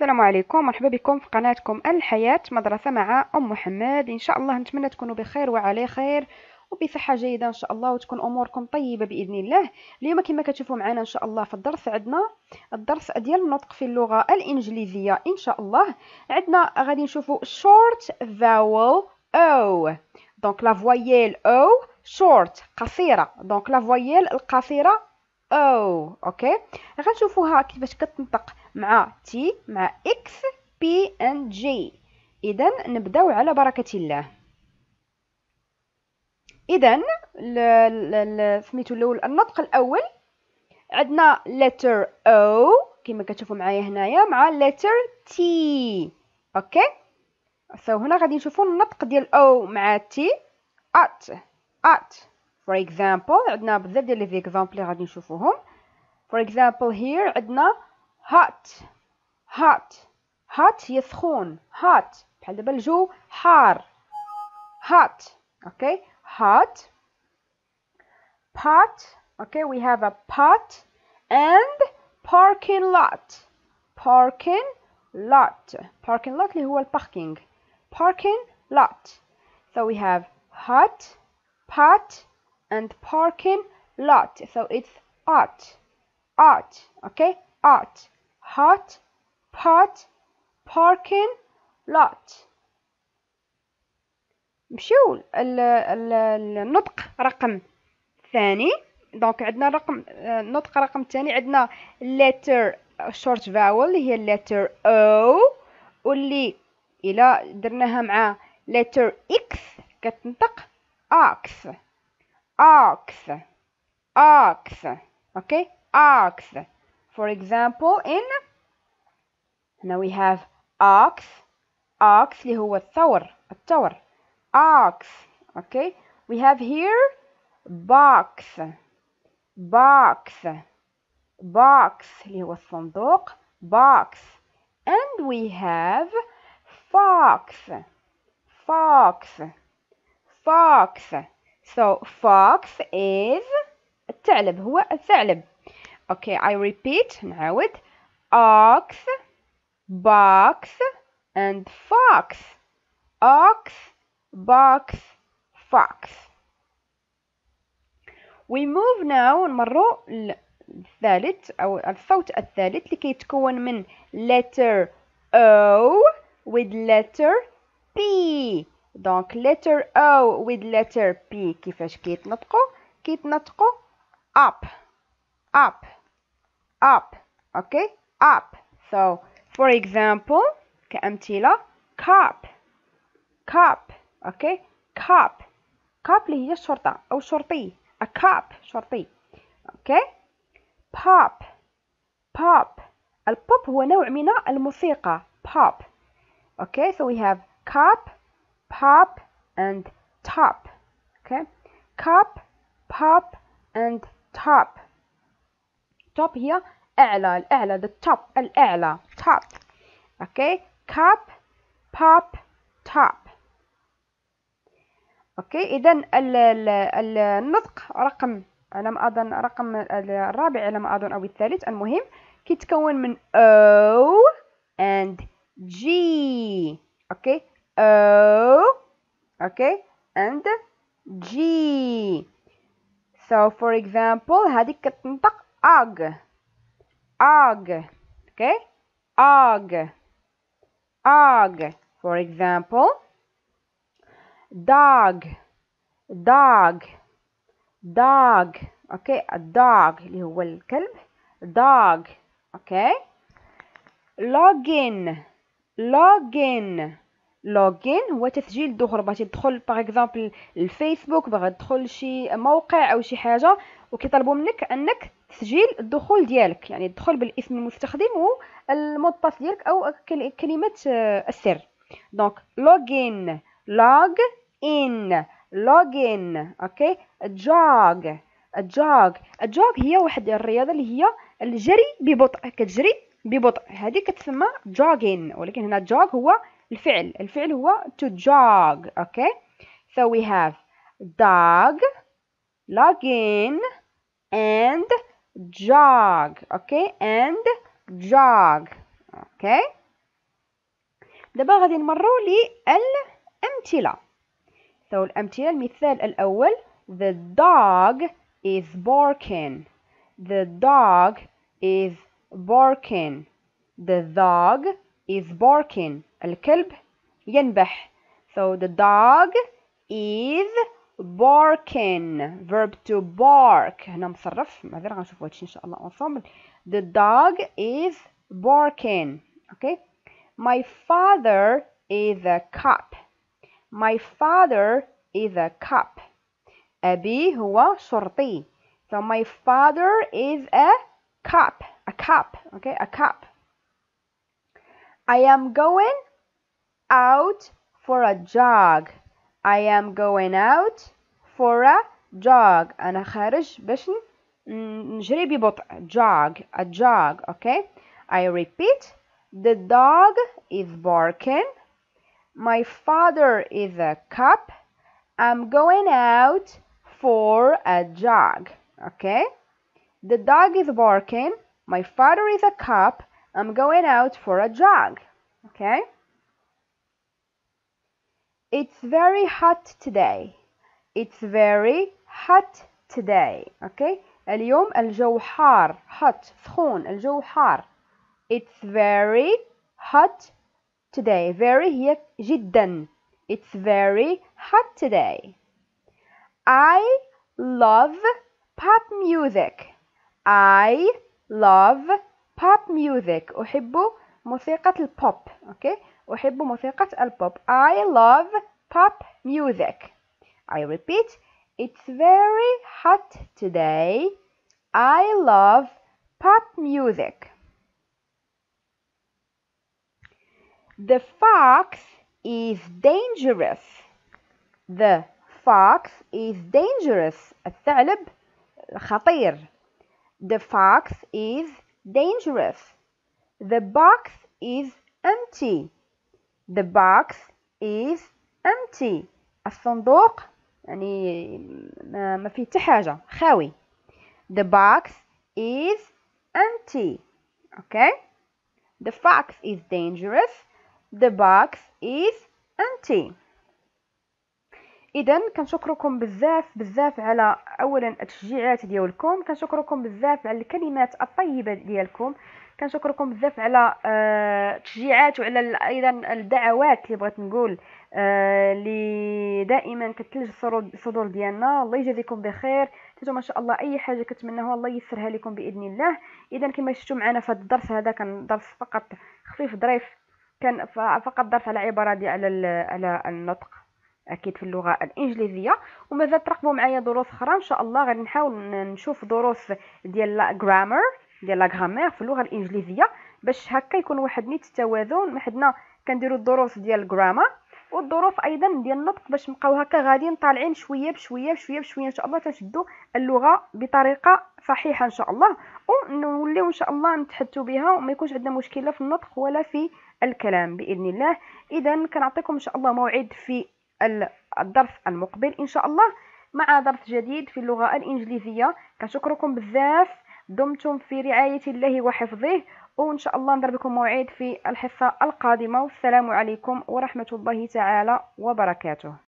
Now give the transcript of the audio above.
السلام عليكم مرحبا بكم في قناتكم الحياة مدرسة مع أم محمد إن شاء الله نتمنى تكونوا بخير وعلى خير وبصحة جيدة إن شاء الله وتكون أموركم طيبة بإذن الله اليوم كما كتشوفوا معنا إن شاء الله في الدرس عندنا الدرس ديال النطق في اللغة الإنجليزية إن شاء الله عندنا غادي نشوفوا short vowel O دونك لا فويال O short قصيرة دونك لا فويال القصيرة او اوكي غنشوفوها كيفاش كتنطق مع تي مع اكس بي ان جي اذا نبداو على بركه الله اذا سميتو الاول النطق الاول عندنا letter او كما كتشوفوا معايا هنايا مع letter تي اوكي سو هنا غادي نشوفوا النطق ديال او مع تي ات ات For example عندنا بزاف ديال لي زيكزامبل اللي غادي نشوفوهم For example here عندنا hot hot hot هي سخون hot بحال دابا الجو حار hot okay hot pot okay we have a pot and parking lot parking lot parking lot اللي هو parking. parking lot so we have hot pot and parking lot so it's art art okay art hot pot parking lot نمشيو النطق رقم ثاني دونك عندنا رقم النطق رقم الثاني عندنا letter short vowel اللي هي letter O واللي إلا درناها مع letter X كتنطق أكس ox, ox, okay, ox. For example, in now we have ox, ox اللي هو الثور, الثور, ox, okay. We have here box, box, box اللي هو الصندوق, box. And we have fox, fox, fox. So fox is الثعلب هو الثعلب. Okay, I repeat نعاود ox, box and fox. Ox, box, fox. We move now نمروا الثالث أو الصوت الثالث اللي كيتكون من letter O with letter P. دونك letter O with letter P كيفاش كيتنطقوا كيتنطقوا up up up okay up so for example كأمثلة cup cup okay cup cup اللي هي الشرطة أو شرطي a cup شرطي okay pop pop البوب هو نوع من الموسيقى pop okay so we have cup pop and top okay cup pop and top top هي أعلى الأعلى the top الأعلى top okay cup pop top اوكي اذا النطق رقم على ما اظن رقم الرابع على ما اظن او الثالث المهم كيتكون من او اند جي اوكي O, okay, and G. So, for example, هذيك كتنطق ag, أغ okay ag, ag. for example dog dog dog okay a dog اللي هو الكلب dog okay login login لوغين هو تسجيل الظهور بغيتي تدخل باغ اكزومبل الفيسبوك باغي تدخل شي موقع او شي حاجه وكيطلبوا منك انك تسجيل الدخول ديالك يعني تدخل بالاسم المستخدم والمود باس ديالك او كلمه آه، السر دونك لوغين لوغ ان لوغين اوكي جوغ الجوغ الجوغ هي واحد الرياضه اللي هي الجري ببطء كتجري ببطء هذه كتسمى جوغين ولكن هنا جوغ هو الفعل الفعل هو to jog okay so we have dog log in and jog okay and jog okay دابا غادي نمروا للامثله so الامثله المثال الاول the dog is barking the dog is barking the dog is barking الكلب ينبح so the dog is barking verb to bark هنا مصرف مازال غنشوفوا هادشي ان شاء الله ensemble the dog is barking okay my father is a cop my father is a cop أبي هو شرطي so my father is a cop a cop okay a cop I am going out for a jog I am going out for a jog أنا خارج باش نجري ببطء jog a jog okay I repeat the dog is barking my father is a cop I'm going out for a jog okay the dog is barking my father is a cop I'm going out for a jog okay it's very hot today. It's very hot today. Okay? اليوم الجو حار. Hot. سخون. الجو حار. It's very hot today. Very هي جدا. It's very hot today. I love pop music. I love pop music. أحب موسيقى البوب. Okay? أحب موسيقى البوب I love pop music I repeat It's very hot today I love pop music The fox is dangerous The fox is dangerous الثعلب خطير The fox is dangerous The box is empty The box is empty الصندوق يعني ما فيه حتى حاجة خاوي The box is empty okay The fox is dangerous The box is empty اذا كنشكركم بزاف بزاف على اولا التشجيعات ديالكم كنشكركم بزاف على الكلمات الطيبه ديالكم كنشكركم بزاف على التشجيعات آه، وعلى ايضا الدعوات اللي بغيت نقول آه، اللي دائما كتلج الصدور ديالنا الله يجازيكم بخير نتوما ان شاء الله اي حاجه كتمناوها الله يسرها لكم باذن الله اذا كما شفتوا معنا في هذا الدرس هذا كان درس فقط خفيف ظريف كان فقط درس على عباره دي على على النطق اكيد في اللغه الانجليزيه ومازال ترقبوا معايا دروس اخرى ان شاء الله غادي نحاول نشوف دروس ديال جرامر ديال لا غرامير في اللغه الانجليزيه باش هكا يكون واحد نيت التوازن حدنا كنديروا الدروس ديال غرامر والظروف ايضا ديال النطق باش نبقاو هكا غاديين طالعين شويه بشويه بشويه بشويه ان شاء الله تنشدوا اللغه بطريقه صحيحه ان شاء الله ونوليو ان شاء الله نتحدثوا بها وما يكونش عندنا مشكله في النطق ولا في الكلام باذن الله اذا كنعطيكم ان شاء الله موعد في الدرس المقبل ان شاء الله مع درس جديد في اللغه الانجليزيه كنشكركم بزاف دمتم في رعاية الله وحفظه وإن شاء الله نضرب نضربكم موعد في الحصة القادمة والسلام عليكم ورحمة الله تعالى وبركاته